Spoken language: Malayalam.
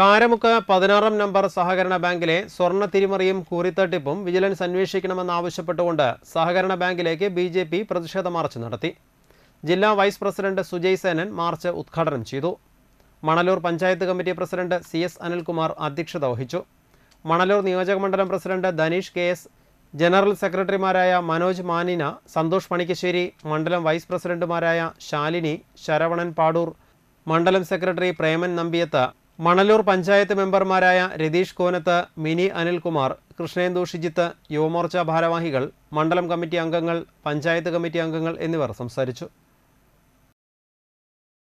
കാരമുക്ക് പതിനാറാം നമ്പർ സഹകരണ ബാങ്കിലെ സ്വർണ്ണ തിരിമറിയും കൂറിത്തട്ടിപ്പും വിജിലൻസ് അന്വേഷിക്കണമെന്നാവശ്യപ്പെട്ടുകൊണ്ട് സഹകരണ ബാങ്കിലേക്ക് ബി ജെ പി പ്രതിഷേധ മാർച്ച് നടത്തി ജില്ലാ vice president Sujay Senan march ഉദ്ഘാടനം ചെയ്തു Manalur panchayat committee president C S Anilkumar അധ്യക്ഷത വഹിച്ചു മണലൂർ നിയോജക മണ്ഡലം president Dhaneesh K S general സെക്രട്ടറിമാരായ മനോജ് മാനിന സന്തോഷ് പണിക്കശ്ശേരി മണ്ഡലം വൈസ് പ്രസിഡന്റുമാരായ ശാലിനി ശരവണൻ പാടൂർ മണ്ഡലം സെക്രട്ടറി പ്രേമൻ നമ്പിയത്ത് മണലൂർ പഞ്ചായത്ത് മെമ്പർമാരായ രതീഷ് കോനത്ത് മിനി അനിൽകുമാർ കൃഷ്ണേന്ദു ഷിജിത്ത് യുവമോർച്ച ഭാരവാഹികൾ മണ്ഡലം കമ്മിറ്റി അംഗങ്ങൾ പഞ്ചായത്ത് കമ്മിറ്റി അംഗങ്ങൾ എന്നിവർ സംസാരിച്ചു